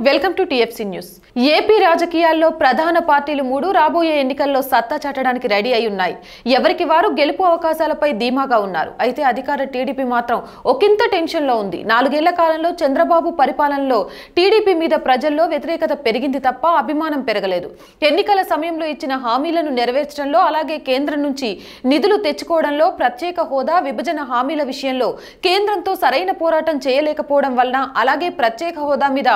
welcome to TFC News. AP రాజకీయాల్లో ప్రధాన పార్టీలు మూడు రాబోయే ఎన్నికల్లో సత్తా చాటడానికి రెడీ అయి ఉన్నాయి ఎవరికి వారు గెలుపు అవకాశాలపై ధీమాగా ఉన్నారు అయితే అధికార టీడీపీ మాత్రం ఒకంత టెన్షన్లో ఉంది నాలుగేళ్ల కాలంలో చంద్రబాబు పరిపాలనలో టీడీపీ మీద ప్రజల్లో వ్యతిరేకత పెరిగింది తప్ప అభిమానం పెరగలేదు ఎన్నికల సమయంలో ఇచ్చిన హామీలను నెరవేర్చడంలో అలాగే కేంద్రం నుంచి నిధులు తెచ్చుకోవడంలో ప్రత్యేక హోదా విభజన హామీల విషయంలో కేంద్రంతో సరైన పోరాటం చేయలేకపోవడం వలన అలాగే ప్రత్యేక హోదా మీద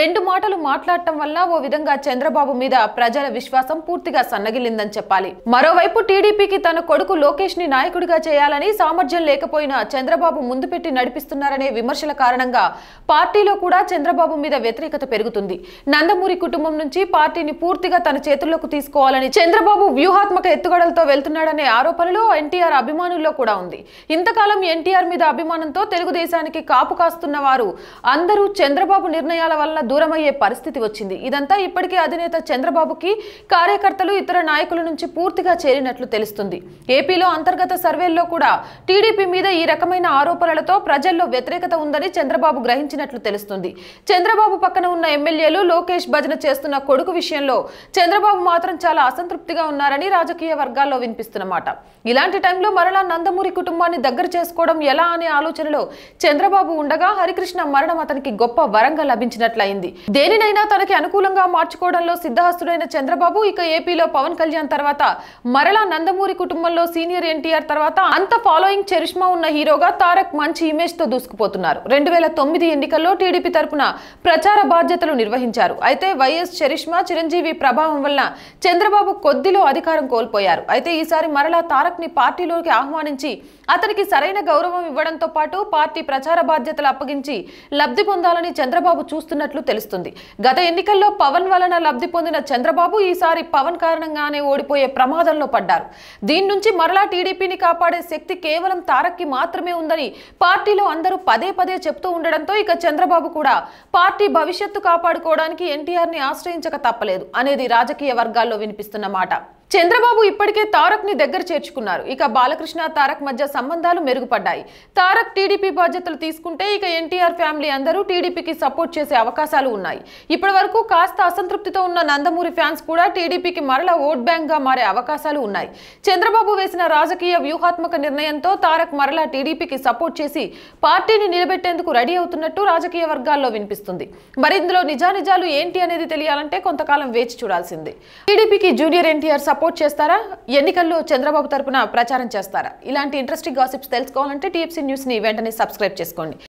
రెండు మాటలు మాట్లాడటం వల్ల ఓ విధంగా చంద్రబాబు మీద ప్రజల విశ్వాసం పూర్తిగా సన్నగిల్లిందని చెప్పాలి మరోవైపు టీడీపీకి తన కొడుకు లోకేష్ ని నాయకుడిగా చేయాలని సామర్థ్యం లేకపోయినా చంద్రబాబు ముందు పెట్టి నడిపిస్తున్నారనే విమర్శల కారణంగా పార్టీలో కూడా చంద్రబాబు మీద వ్యతిరేకత పెరుగుతుంది నందమూరి కుటుంబం నుంచి పార్టీని పూర్తిగా తన చేతుల్లోకి తీసుకోవాలని చంద్రబాబు వ్యూహాత్మక ఎత్తుగడలతో వెళ్తున్నాడనే ఆరోపణలు ఎన్టీఆర్ అభిమానుల్లో కూడా ఉంది ఇంతకాలం ఎన్టీఆర్ మీద అభిమానంతో తెలుగుదేశానికి కాపు కాస్తున్న వారు అందరూ చంద్రబాబు నిర్ణయాల వల్ల దూరమయ్యే పరిస్థితి వచ్చింది ఇదంతా ఇప్పటికే అధినేత చంద్రబాబుకి కార్యకర్తలు ఇతర నాయకుల నుంచి పూర్తిగా చేరినట్లు తెలుస్తుంది ఏపీలో అంతర్గత సర్వేల్లో కూడా టీడీపీ మీద ఈ రకమైన ఆరోపణలతో ప్రజల్లో వ్యతిరేకత ఉందని చంద్రబాబు గ్రహించినట్లు తెలుస్తుంది చంద్రబాబు పక్కన ఉన్న ఎమ్మెల్యేలు లోకేష్ భజన చేస్తున్న కొడుకు విషయంలో చంద్రబాబు మాత్రం చాలా అసంతృప్తిగా ఉన్నారని రాజకీయ వర్గాల్లో వినిపిస్తున్నమాట ఇలాంటి టైంలో మరలా నందమూరి కుటుంబాన్ని దగ్గర చేసుకోవడం ఎలా అనే ఆలోచనలో చంద్రబాబు ఉండగా హరికృష్ణ మరణం అతనికి గొప్ప వరంగా లభించినట్లయింది దేనినైనా తనకి అనుకూల అనుకూలంగా మార్చుకోవడంలో సిద్ధహస్తుడైన చంద్రబాబు ఇక ఏపీలో పవన్ కళ్యాణ్ తర్వాత మరలా నందమూరి కుటుంబంలో సీనియర్ ఎన్టీఆర్ తర్వాత అంత ఫాలోయింగ్ చరిష్మా ఉన్న హీరోగా తారక్ మంచి ఇమేజ్ తో దూసుకుపోతున్నారు రెండు వేల తొమ్మిది ఎన్నికల్లో టీడీపీ తరపున ప్రచార బాధ్యతలు నిర్వహించారు అయితే వైఎస్ చరిష్మా చిరంజీవి ప్రభావం వల్ల చంద్రబాబు కొద్దిలో అధికారం కోల్పోయారు అయితే ఈసారి మరలా తారక్ ని పార్టీలోకి ఆహ్వానించి అతనికి సరైన గౌరవం ఇవ్వడంతో పాటు పార్టీ ప్రచార బాధ్యతలు అప్పగించి లబ్ధి పొందాలని చంద్రబాబు చూస్తున్నట్లు తెలుస్తుంది గత ఎన్నికల్లో పవన్ వలన లబ్ధి పొందిన చంద్రబాబు ఈసారి పవన్ కారణంగానే ఓడిపోయే ప్రమాదంలో పడ్డారు దీని నుంచి మరలా టీడీపీని కాపాడే శక్తి కేవలం తారక్కి మాత్రమే ఉందని పార్టీలో అందరూ పదే పదే చెప్తూ ఉండడంతో ఇక చంద్రబాబు కూడా పార్టీ భవిష్యత్తు కాపాడుకోవడానికి ఎన్టీఆర్ని ఆశ్రయించక తప్పలేదు అనేది రాజకీయ వర్గాల్లో వినిపిస్తున్న మాట చంద్రబాబు ఇప్పటికే తారక్ ని దగ్గర చేర్చుకున్నారు ఇక బాలకృష్ణ తారక్ మధ్య సంబంధాలు మెరుగుపడ్డాయి తారక్ టీడీపీ బాధ్యతలు తీసుకుంటే ఇక ఎన్టీఆర్ ఫ్యామిలీ అందరూ టీడీపీకి సపోర్ట్ చేసే అవకాశాలు ఉన్నాయి ఇప్పటి వరకు కాస్త అసంతృప్తితో ఉన్న నందమూరి ఫ్యాన్స్ కూడా టీడీపీకి మరల ఓట్ బ్యాంక్ గా మారే అవకాశాలు ఉన్నాయి చంద్రబాబు వేసిన రాజకీయ వ్యూహాత్మక నిర్ణయంతో తారక్ మరలా టీడీపీకి సపోర్ట్ చేసి పార్టీని నిలబెట్టేందుకు రెడీ అవుతున్నట్టు రాజకీయ వర్గాల్లో వినిపిస్తుంది మరి ఇందులో నిజానిజాలు ఏంటి అనేది తెలియాలంటే కొంతకాలం వేచి చూడాల్సిందే టీడీపీకి జూనియర్ ఎన్టీఆర్ సపోర్ట్ సపోర్ట్ చేస్తారా ఎన్నికల్లో చంద్రబాబు తరపున ప్రచారం చేస్తారా ఇలాంటి ఇంట్రెస్టింగ్ గాసిప్స్ తెలుసుకోవాలంటే టీఎఫ్సీ న్యూస్ని వెంటనే సబ్స్క్రైబ్ చేసుకోండి